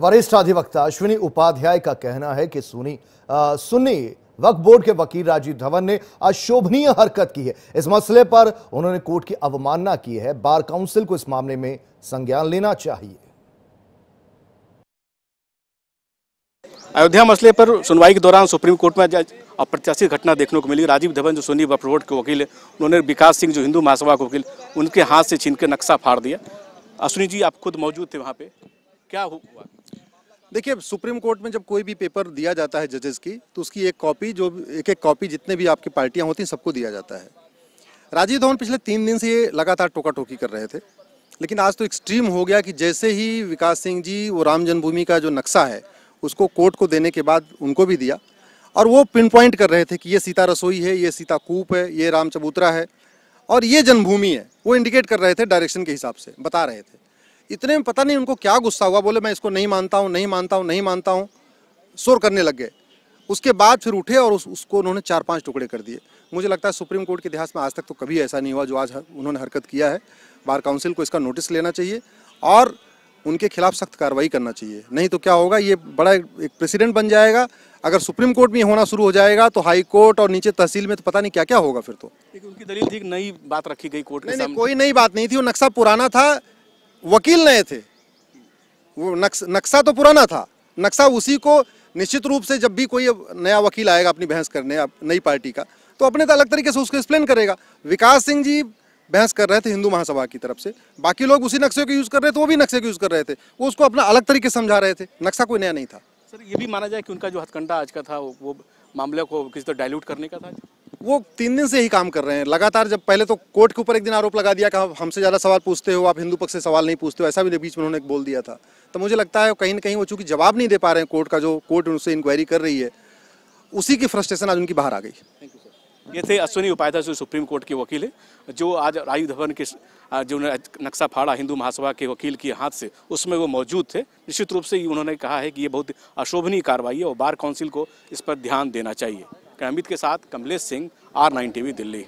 वरिष्ठ अधिवक्ता अश्विनी उपाध्याय का कहना है कि सुनी आ, सुनी वक्त बोर्ड के वकील राजीव धवन ने अशोभनीय हरकत की है इस मसले पर उन्होंने कोर्ट की अवमानना की है बार काउंसिल को इस मामले में संज्ञान लेना चाहिए अयोध्या मसले पर सुनवाई के दौरान सुप्रीम कोर्ट में अप्रत्याशित घटना देखने को मिली राजीव धवन जो सुनी वक्त बोर्ड के वकील है उन्होंने विकास सिंह जो हिंदू महासभा के वकील उनके हाथ से छीन के नक्शा फाड़ दिया अश्विनी जी आप खुद मौजूद थे वहाँ पे क्या हुआ देखिए सुप्रीम कोर्ट में जब कोई भी पेपर दिया जाता है जजेस की तो उसकी एक कॉपी जो एक एक कॉपी जितने भी आपकी पार्टियां होती हैं सबको दिया जाता है राजीव धवन पिछले तीन दिन से ये लगातार टोका टोकी कर रहे थे लेकिन आज तो एक्सट्रीम हो गया कि जैसे ही विकास सिंह जी वो राम जन्मभूमि का जो नक्शा है उसको कोर्ट को देने के बाद उनको भी दिया और वो पिन पॉइंट कर रहे थे कि ये सीता रसोई है ये सीता कूप है ये राम चबूतरा है और ये जन्मभूमि है वो इंडिकेट कर रहे थे डायरेक्शन के हिसाब से बता रहे थे इतने में पता नहीं उनको क्या गुस्सा हुआ बोले मैं इसको नहीं मानता हूँ नहीं मानता हूँ नहीं मानता हूँ शोर करने लग गए उसके बाद फिर उठे और उस, उसको उन्होंने चार पांच टुकड़े कर दिए मुझे लगता है सुप्रीम कोर्ट के इतिहास में आज तक तो कभी ऐसा नहीं हुआ जो आज उन्होंने हरकत किया है बार काउंसिल को इसका नोटिस लेना चाहिए और उनके खिलाफ सख्त कार्रवाई करना चाहिए नहीं तो क्या होगा ये बड़ा एक प्रेसिडेंट बन जाएगा अगर सुप्रीम कोर्ट में होना शुरू हो जाएगा तो हाई कोर्ट और नीचे तहसील में तो पता नहीं क्या क्या होगा फिर तो उनकी दलील थी नई बात रखी गई कोर्ट में कोई नई बात नहीं थी वो नक्शा पुराना था वकील नए थे वो नक्स, नक्शा तो पुराना था नक्शा उसी को निश्चित रूप से जब भी कोई नया वकील आएगा अपनी बहस करने नई पार्टी का तो अपने तो अलग तरीके से उसको एक्सप्लेन करेगा विकास सिंह जी बहस कर रहे थे हिंदू महासभा की तरफ से बाकी लोग उसी नक्शे को यूज़ कर रहे थे वो भी नक्शे को यूज़ कर रहे थे वो उसको अपना अलग तरीके से समझा रहे थे नक्शा कोई नया नहीं था सर ये भी माना जाए कि उनका जो हथकंडा आज का था वो मामले को किसी तरह तो डायल्यूट करने का था वो तीन दिन से ही काम कर रहे हैं लगातार जब पहले तो कोर्ट के ऊपर एक दिन आरोप लगा दिया कि हमसे ज़्यादा सवाल पूछते हो आप हिंदू पक्ष से सवाल नहीं पूछते हो ऐसा भी बीच में उन्होंने बोल दिया था तो मुझे लगता है कहीं ना कहीं वो चूँकि जवाब नहीं दे पा रहे हैं कोर्ट का जो कोर्ट उनसे इंक्वायरी कर रही है उसी की फ्रस्ट्रेशन आज उनकी बाहर आ गई ये थे अश्विनी उपाध्याय जो सुप्रीम कोर्ट के वकील है जो आज राजीव धवन के जो नक्शा फाड़ा हिंदू महासभा के वकील के हाथ से उसमें वो मौजूद थे निश्चित रूप से उन्होंने कहा है कि ये बहुत अशोभनीय कार्रवाई है और बार काउंसिल को इस पर ध्यान देना चाहिए कैमित के साथ Kamlesh Singh R nine TV Delhi